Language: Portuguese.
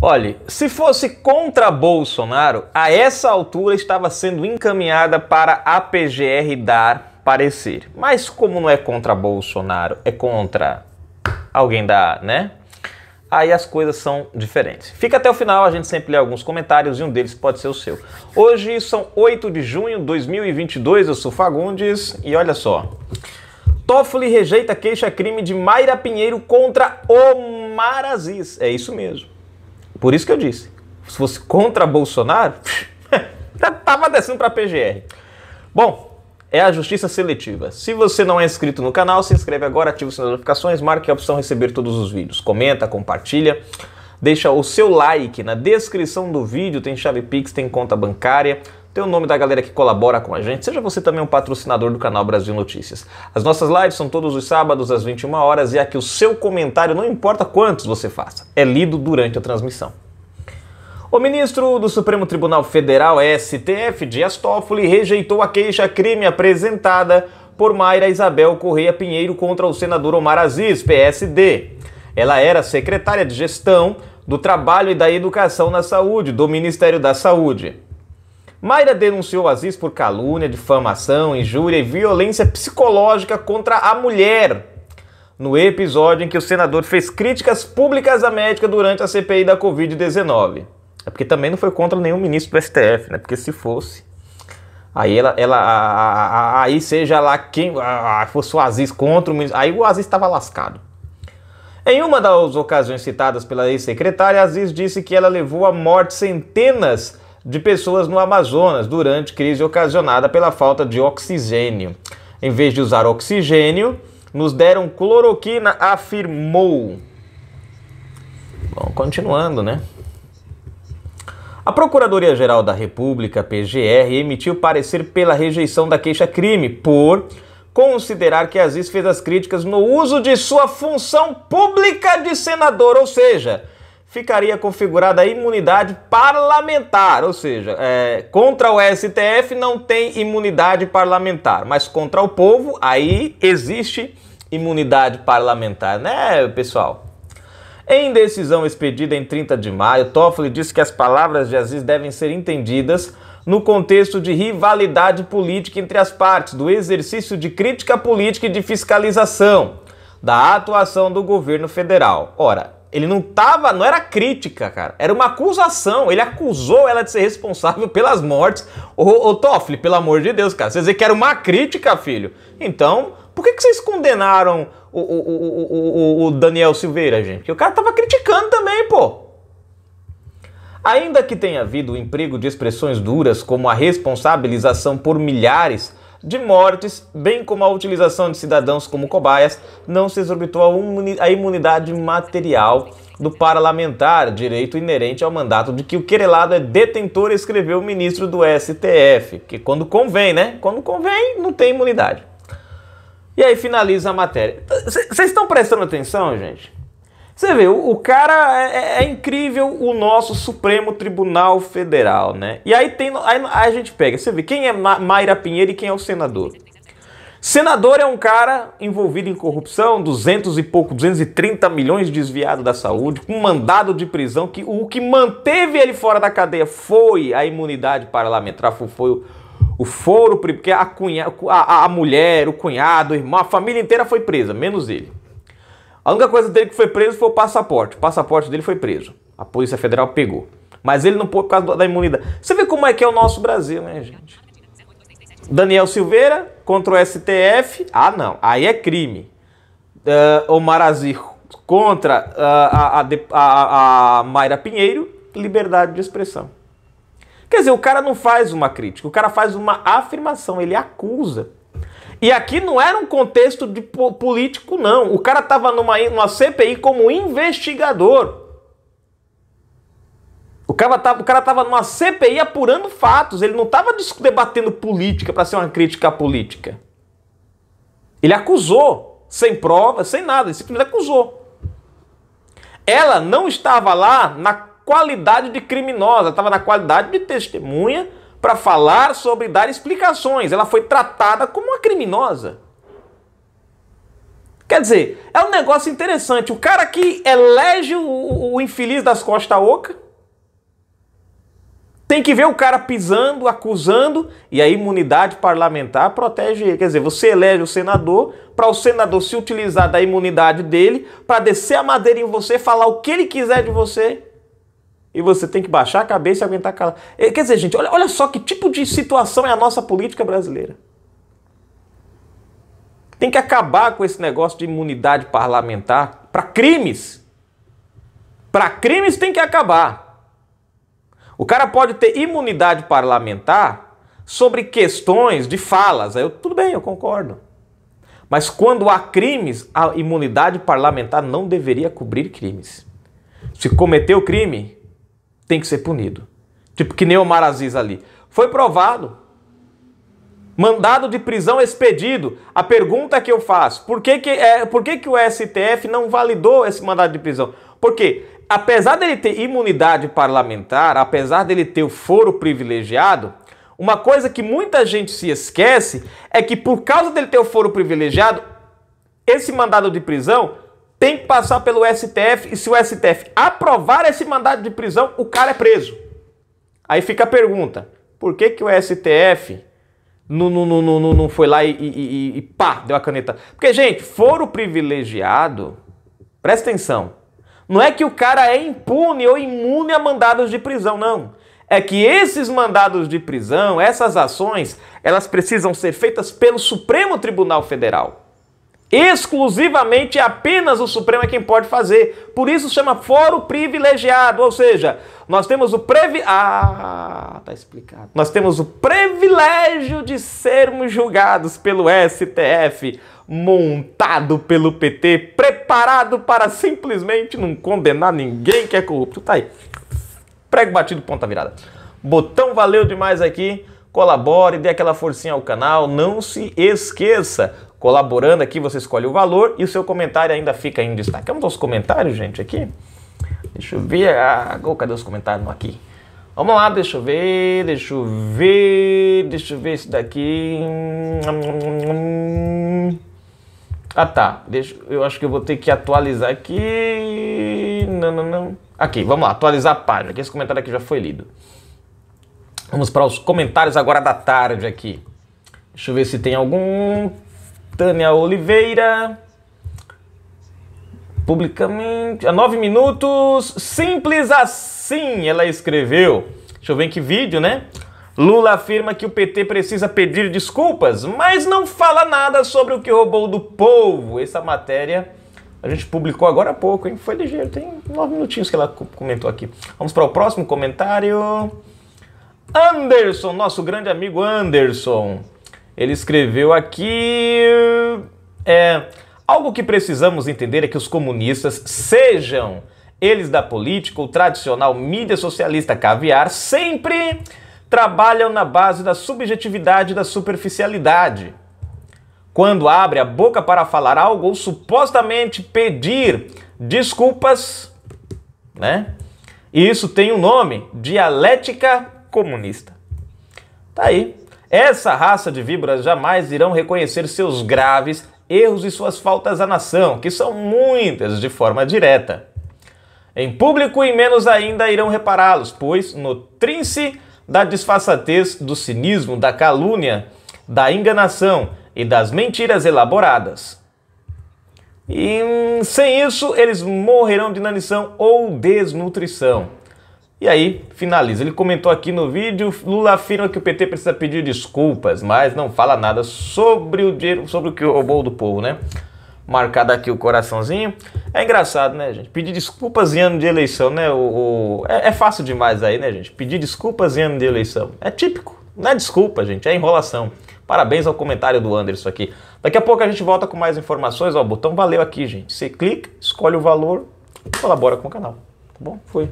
Olhe, se fosse contra Bolsonaro, a essa altura estava sendo encaminhada para a PGR dar parecer. Mas como não é contra Bolsonaro, é contra alguém da, né? Aí as coisas são diferentes. Fica até o final, a gente sempre lê alguns comentários e um deles pode ser o seu. Hoje são 8 de junho de 2022, eu sou Fagundes e olha só. Toffoli rejeita queixa-crime de Mayra Pinheiro contra Omar Aziz. É isso mesmo. Por isso que eu disse, se fosse contra Bolsonaro, tava descendo para PGR. Bom, é a justiça seletiva. Se você não é inscrito no canal, se inscreve agora, ativa as notificações, marque a opção receber todos os vídeos. Comenta, compartilha, deixa o seu like. Na descrição do vídeo tem chave Pix, tem conta bancária, tem o nome da galera que colabora com a gente. Seja você também um patrocinador do canal Brasil Notícias. As nossas lives são todos os sábados às 21 horas e aqui o seu comentário, não importa quantos você faça, é lido durante a transmissão. O ministro do Supremo Tribunal Federal, STF, Dias Toffoli, rejeitou a queixa-crime apresentada por Mayra Isabel Correia Pinheiro contra o senador Omar Aziz, PSD. Ela era secretária de Gestão do Trabalho e da Educação na Saúde, do Ministério da Saúde. Mayra denunciou Aziz por calúnia, difamação, injúria e violência psicológica contra a mulher. No episódio em que o senador fez críticas públicas à médica durante a CPI da Covid-19. É porque também não foi contra nenhum ministro do STF, né? Porque se fosse. Aí ela, ela a, a, a, aí seja lá quem fosse o Aziz contra o ministro. Aí o Aziz estava lascado. Em uma das ocasiões citadas pela ex-secretária, Aziz disse que ela levou à morte centenas de pessoas no Amazonas durante crise ocasionada pela falta de oxigênio. Em vez de usar oxigênio, nos deram cloroquina, afirmou. Bom, continuando, né? A Procuradoria-Geral da República, PGR, emitiu parecer pela rejeição da queixa-crime por considerar que Aziz fez as críticas no uso de sua função pública de senador, ou seja, ficaria configurada a imunidade parlamentar, ou seja, é, contra o STF não tem imunidade parlamentar, mas contra o povo aí existe imunidade parlamentar, né, pessoal? Em decisão expedida em 30 de maio, Toffoli disse que as palavras de Aziz devem ser entendidas no contexto de rivalidade política entre as partes, do exercício de crítica política e de fiscalização da atuação do governo federal. Ora, ele não tava, não era crítica, cara. Era uma acusação. Ele acusou ela de ser responsável pelas mortes. Ô, ô pelo amor de Deus, cara. Você dizer que era uma crítica, filho. Então, por que, que vocês condenaram o, o, o, o Daniel Silveira, gente? Porque o cara tava criticando também, pô. Ainda que tenha havido o emprego de expressões duras como a responsabilização por milhares de mortes, bem como a utilização de cidadãos como cobaias, não se exorbitou a imunidade material do parlamentar, direito inerente ao mandato de que o querelado é detentor, escreveu o ministro do STF, que quando convém, né? Quando convém, não tem imunidade. E aí finaliza a matéria. Vocês estão prestando atenção, gente? Você vê, o, cara é, é, é, incrível, o nosso Supremo Tribunal Federal, né? E aí tem, aí, a gente pega, você vê quem é Ma Mayra Pinheiro e quem é o senador. Senador é um cara envolvido em corrupção, 200 e pouco, 230 milhões desviados da saúde, com mandado de prisão que o que manteve ele fora da cadeia foi a imunidade parlamentar, foi o, o foro, porque a, cunha, a, a mulher, o cunhado, o irmão, a família inteira foi presa, menos ele. A única coisa dele que foi preso foi o passaporte. O passaporte dele foi preso. A Polícia Federal pegou. Mas ele não pôde por causa da imunidade. Você vê como é que é o nosso Brasil, né, gente? Daniel Silveira contra o STF. Ah, não. Aí é crime. Uh, Omar Azir contra uh, a, a, a, a Mayra Pinheiro. Liberdade de expressão. Quer dizer, o cara não faz uma crítica, o cara faz uma afirmação, ele acusa. E aqui não era um contexto de político, não. O cara estava numa, numa CPI como investigador. O cara, estava, o cara numa CPI apurando fatos, ele não estava debatendo política para ser uma crítica à política. Ele acusou, sem prova, sem nada, ele simplesmente acusou. Ela não estava lá na qualidade de criminosa, estava na qualidade de testemunha para falar sobre dar explicações. Ela foi tratada como uma criminosa. Quer dizer, é um negócio interessante. O cara que elege o, o infeliz das costas oca tem que ver o cara pisando, acusando, e a imunidade parlamentar protege ele. Quer dizer, você elege o senador para o senador se utilizar da imunidade dele para descer a madeira em você, falar o que ele quiser de você e você tem que baixar a cabeça e aguentar calado. Quer dizer, gente, olha, olha só que tipo de situação é a nossa política brasileira. Tem que acabar com esse negócio de imunidade parlamentar para crimes. Para crimes tem que acabar. O cara pode ter imunidade parlamentar sobre questões de falas. Aí eu, tudo bem, eu concordo. Mas quando há crimes, a imunidade parlamentar não deveria cobrir crimes. Se cometeu crime, tem que ser punido. Tipo que nem Omar Aziz ali. Foi provado. Mandado de prisão expedido. A pergunta que eu faço, por que que, é, por que, que o STF não validou esse mandado de prisão? Porque apesar dele ter imunidade parlamentar, apesar dele ter o foro privilegiado, uma coisa que muita gente se esquece é que por causa dele ter o foro privilegiado, esse mandado de prisão tem que passar pelo STF e se o STF aprovar esse mandado de prisão, o cara é preso. Aí fica a pergunta: por que, que o STF não, não, não, não, não foi lá e, e, e pá, deu a caneta? Porque, gente, foro privilegiado, presta atenção, não é que o cara é impune ou imune a mandados de prisão, não. É que esses mandados de prisão, essas ações, elas precisam ser feitas pelo Supremo Tribunal Federal. Exclusivamente apenas o Supremo é quem pode fazer. Por isso chama foro privilegiado, ou seja, nós temos o previ... Ah, tá explicado. Nós temos o privilégio de sermos julgados pelo STF, montado pelo PT, preparado para simplesmente não condenar ninguém que é corrupto. Tá aí. Prego batido, ponta virada. Botão valeu demais aqui. Colabore, dê aquela forcinha ao canal. Não se esqueça Colaborando aqui, você escolhe o valor e o seu comentário ainda fica em destaque. Vamos é aos comentários, gente, aqui? Deixa eu ver. Ah, oh, cadê os comentários aqui? Vamos lá, deixa eu ver, deixa eu ver, deixa eu ver esse daqui. Ah tá, deixa, eu acho que eu vou ter que atualizar aqui. Não, não, não. Aqui, vamos lá, atualizar a página, que esse comentário aqui já foi lido. Vamos para os comentários agora da tarde aqui. Deixa eu ver se tem algum. Tânia Oliveira. Publicamente. A nove minutos. Simples assim, ela escreveu. Deixa eu ver em que vídeo, né? Lula afirma que o PT precisa pedir desculpas, mas não fala nada sobre o que roubou do povo. Essa matéria a gente publicou agora há pouco, hein? Foi ligeiro, tem nove minutinhos que ela comentou aqui. Vamos para o próximo comentário. Anderson, nosso grande amigo Anderson. Ele escreveu aqui. É, algo que precisamos entender é que os comunistas, sejam eles da política ou tradicional mídia socialista caviar, sempre trabalham na base da subjetividade e da superficialidade. Quando abre a boca para falar algo ou supostamente pedir desculpas, né? E isso tem um nome: dialética comunista. Tá aí. Essa raça de víboras jamais irão reconhecer seus graves erros e suas faltas à nação, que são muitas de forma direta. Em público e menos ainda irão repará-los, pois nutrem-se da disfarçatez, do cinismo, da calúnia, da enganação e das mentiras elaboradas. E sem isso, eles morrerão de inanição ou desnutrição. E aí, finaliza. Ele comentou aqui no vídeo: Lula afirma que o PT precisa pedir desculpas, mas não fala nada sobre o dinheiro, sobre o que roubou do povo, né? Marcado aqui o coraçãozinho. É engraçado, né, gente? Pedir desculpas em ano de eleição, né? O, o... É, é, fácil demais aí, né, gente? Pedir desculpas em ano de eleição. É típico. Não é desculpa, gente, é enrolação. Parabéns ao comentário do Anderson aqui. Daqui a pouco a gente volta com mais informações. Ó, o botão valeu aqui, gente. Você clica, escolhe o valor, colabora com o canal. Tá bom? Fui.